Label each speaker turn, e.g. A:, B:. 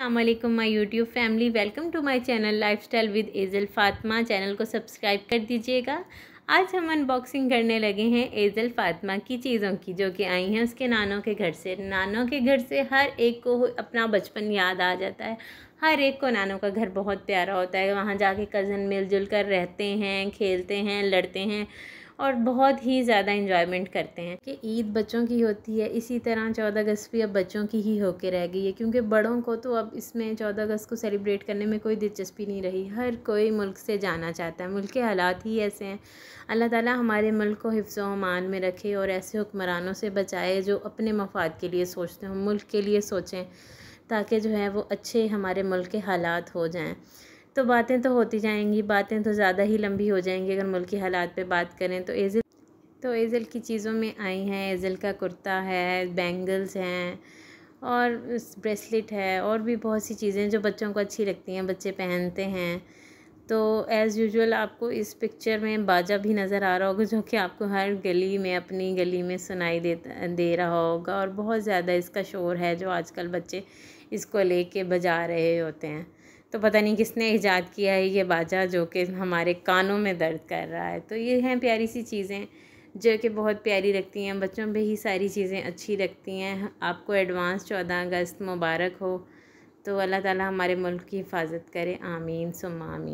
A: अल्लाम my YouTube family welcome to my channel lifestyle with एजल Fatma channel को subscribe कर दीजिएगा आज हम अनबॉक्सिंग करने लगे हैं एजल फातमा की चीज़ों की जो कि आई हैं उसके नानों के घर से नानों के घर से हर एक को अपना बचपन याद आ जाता है हर एक को नानों का घर बहुत प्यारा होता है वहाँ जाके कज़न मिलजुल कर रहते हैं खेलते हैं लड़ते हैं और बहुत ही ज़्यादा इन्जॉयमेंट करते हैं कि ईद बच्चों की होती है इसी तरह चौदह अगस्त भी अब बच्चों की ही होके रह गई है क्योंकि बड़ों को तो अब इसमें चौदह अगस्त को सेलिब्रेट करने में कोई दिलचस्पी नहीं रही हर कोई मुल्क से जाना चाहता है मुल्क के हालात ही ऐसे हैं अल्लाह ताली हमारे मुल्क को हिफ्ज़ मान में रखे और ऐसे हुक्मरानों से बचाए जो अपने मफाद के लिए सोचते हों मुल्क के लिए सोचें ताकि जो है वो अच्छे हमारे मुल्क के हालात हो जाएं तो बातें तो होती जाएंगी बातें तो ज़्यादा ही लंबी हो जाएंगी अगर मुल्की हालात पे बात करें तो एजल तो एजल की चीज़ों में आई हैं एजल का कुर्ता है बैंगल्स हैं और ब्रेसलेट है और भी बहुत सी चीज़ें जो बच्चों को अच्छी लगती हैं बच्चे पहनते हैं तो एज़ यूजुअल आपको इस पिक्चर में बाजा भी नज़र आ रहा होगा जो कि आपको हर गली में अपनी गली में सुनाई देता दे रहा होगा और बहुत ज़्यादा इसका शोर है जो आजकल बच्चे इसको लेके बजा रहे होते हैं तो पता नहीं किसने ईजाद किया है ये बाजा जो कि हमारे कानों में दर्द कर रहा है तो ये हैं प्यारी सी चीज़ें जो कि बहुत प्यारी लगती हैं बच्चों पर ही सारी चीज़ें अच्छी लगती हैं आपको एडवांस चौदह अगस्त मुबारक हो तो अल्लाह ताला हमारे मुल्क की हिफाजत करे आमीन सुम आमीन